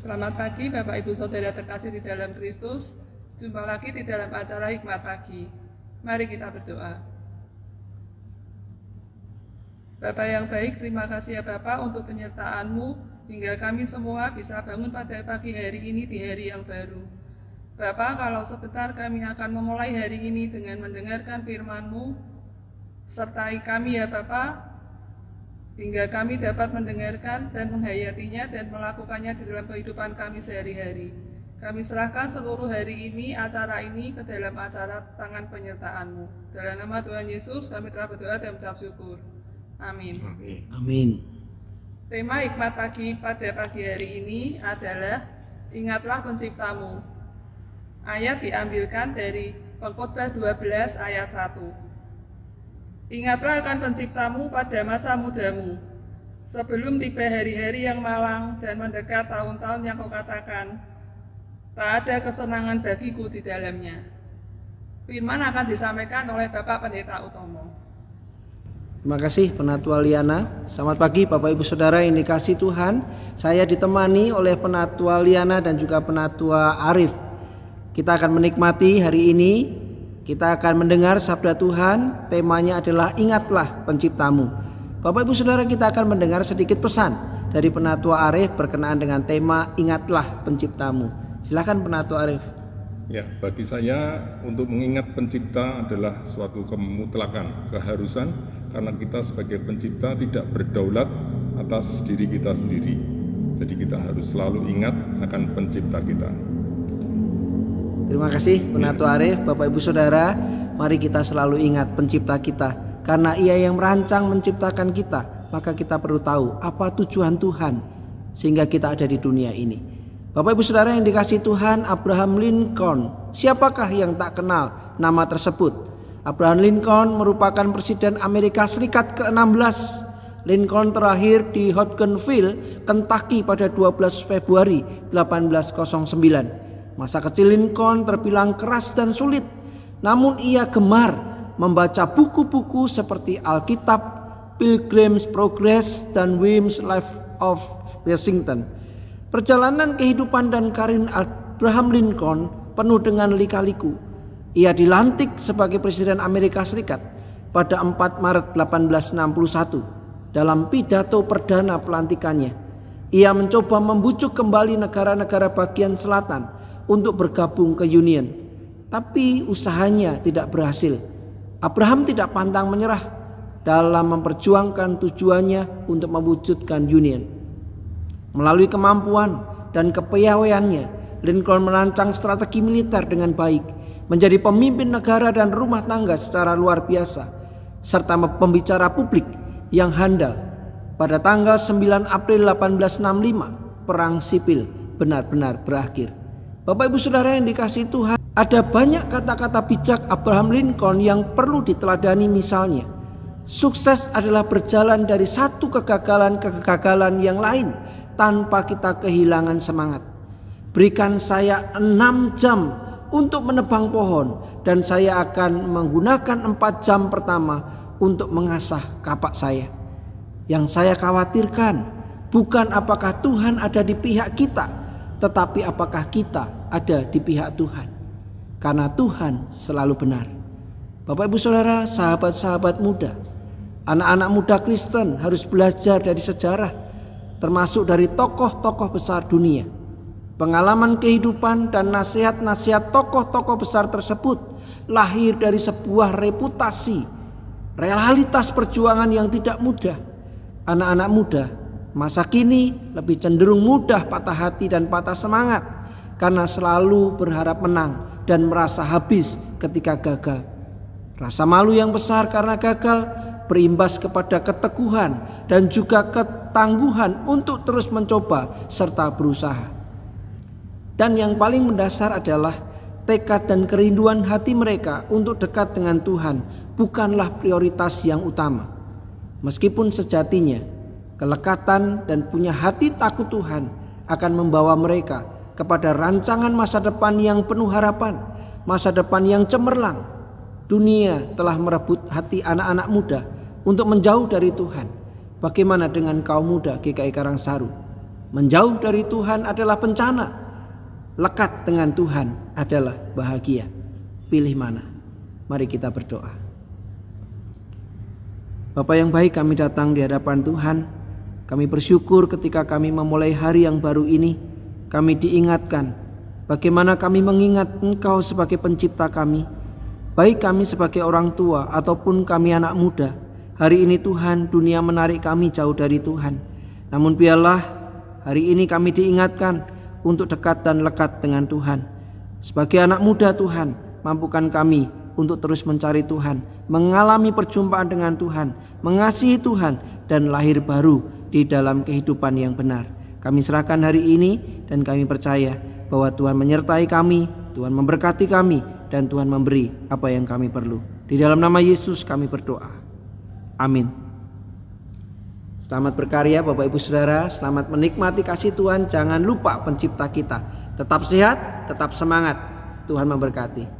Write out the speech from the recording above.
Selamat pagi Bapak Ibu Saudara terkasih di dalam Kristus. Jumpa lagi di dalam acara Hikmat Pagi. Mari kita berdoa. Bapak yang baik, terima kasih ya Bapak untuk penyertaanmu hingga kami semua bisa bangun pada pagi hari ini di hari yang baru. Bapak, kalau sebentar kami akan memulai hari ini dengan mendengarkan Firmanmu, sertai kami ya Bapak hingga kami dapat mendengarkan dan menghayatinya dan melakukannya di dalam kehidupan kami sehari-hari. Kami serahkan seluruh hari ini, acara ini, ke dalam acara tangan penyertaanmu. Dalam nama Tuhan Yesus, kami telah berdoa dan mengucap syukur. Amin. Amin. Amin. Tema hikmat pagi pada pagi hari ini adalah Ingatlah Penciptamu. Ayat diambilkan dari Pengkhotbah 12 ayat 1. Ingatlah akan penciptamu pada masa mudamu, sebelum tiba hari-hari yang malang dan mendekat tahun-tahun yang kau katakan, tak ada kesenangan bagiku di dalamnya. Firman akan disampaikan oleh Bapak Pendeta Utomo. Terima kasih Penatua Liana. Selamat pagi Bapak Ibu Saudara yang dikasih Tuhan. Saya ditemani oleh Penatua Liana dan juga Penatua Arif. Kita akan menikmati hari ini kita akan mendengar sabda Tuhan, temanya adalah ingatlah penciptamu. Bapak Ibu Saudara kita akan mendengar sedikit pesan dari Penatua Arif berkenaan dengan tema ingatlah penciptamu. Silakan Penatua Arif. Ya, bagi saya untuk mengingat pencipta adalah suatu kemutlakan, keharusan karena kita sebagai pencipta tidak berdaulat atas diri kita sendiri. Jadi kita harus selalu ingat akan pencipta kita. Terima kasih Penatu Arif, Bapak Ibu Saudara. Mari kita selalu ingat pencipta kita. Karena ia yang merancang menciptakan kita, maka kita perlu tahu apa tujuan Tuhan sehingga kita ada di dunia ini. Bapak Ibu Saudara yang dikasih Tuhan, Abraham Lincoln, siapakah yang tak kenal nama tersebut? Abraham Lincoln merupakan presiden Amerika Serikat ke-16. Lincoln terakhir di Hodgenville, Kentucky pada 12 Februari 1809. Masa kecil Lincoln terbilang keras dan sulit, namun ia gemar membaca buku-buku seperti Alkitab, Pilgrim's Progress, dan William's Life of Washington. Perjalanan kehidupan dan karir Abraham Lincoln penuh dengan lika-liku. Ia dilantik sebagai Presiden Amerika Serikat pada 4 Maret 1861 dalam pidato perdana pelantikannya. Ia mencoba membujuk kembali negara-negara bagian selatan untuk bergabung ke Union. Tapi usahanya tidak berhasil. Abraham tidak pantang menyerah dalam memperjuangkan tujuannya untuk mewujudkan Union. Melalui kemampuan dan kepiawaiannya, Lincoln merancang strategi militer dengan baik, menjadi pemimpin negara dan rumah tangga secara luar biasa, serta pembicara publik yang handal. Pada tanggal 9 April 1865, perang sipil benar-benar berakhir. Bapak Ibu Saudara yang dikasih Tuhan, ada banyak kata-kata bijak Abraham Lincoln yang perlu diteladani misalnya. Sukses adalah berjalan dari satu kegagalan ke kegagalan yang lain tanpa kita kehilangan semangat. Berikan saya enam jam untuk menebang pohon dan saya akan menggunakan empat jam pertama untuk mengasah kapak saya. Yang saya khawatirkan bukan apakah Tuhan ada di pihak kita, tetapi apakah kita ada di pihak Tuhan? Karena Tuhan selalu benar. Bapak, ibu, saudara, sahabat-sahabat muda, anak-anak muda Kristen harus belajar dari sejarah, termasuk dari tokoh-tokoh besar dunia. Pengalaman kehidupan dan nasihat-nasihat tokoh-tokoh besar tersebut lahir dari sebuah reputasi, realitas perjuangan yang tidak mudah. Anak-anak muda Masa kini lebih cenderung mudah patah hati dan patah semangat karena selalu berharap menang dan merasa habis ketika gagal. Rasa malu yang besar karena gagal berimbas kepada keteguhan dan juga ketangguhan untuk terus mencoba serta berusaha. Dan yang paling mendasar adalah tekad dan kerinduan hati mereka untuk dekat dengan Tuhan bukanlah prioritas yang utama. Meskipun sejatinya Kelekatan dan punya hati takut Tuhan akan membawa mereka kepada rancangan masa depan yang penuh harapan, masa depan yang cemerlang. Dunia telah merebut hati anak-anak muda untuk menjauh dari Tuhan. Bagaimana dengan kaum muda GKI Karangsaru? Menjauh dari Tuhan adalah bencana. Lekat dengan Tuhan adalah bahagia. Pilih mana? Mari kita berdoa. Bapak yang baik kami datang di hadapan Tuhan kami bersyukur ketika kami memulai hari yang baru ini, kami diingatkan bagaimana kami mengingat Engkau sebagai pencipta kami, baik kami sebagai orang tua ataupun kami anak muda. Hari ini Tuhan, dunia menarik kami jauh dari Tuhan. Namun biarlah hari ini kami diingatkan untuk dekat dan lekat dengan Tuhan. Sebagai anak muda Tuhan, mampukan kami untuk terus mencari Tuhan, mengalami perjumpaan dengan Tuhan, mengasihi Tuhan, dan lahir baru di dalam kehidupan yang benar. Kami serahkan hari ini dan kami percaya bahwa Tuhan menyertai kami, Tuhan memberkati kami, dan Tuhan memberi apa yang kami perlu. Di dalam nama Yesus kami berdoa. Amin. Selamat berkarya Bapak Ibu Saudara, selamat menikmati kasih Tuhan. Jangan lupa pencipta kita. Tetap sehat, tetap semangat. Tuhan memberkati.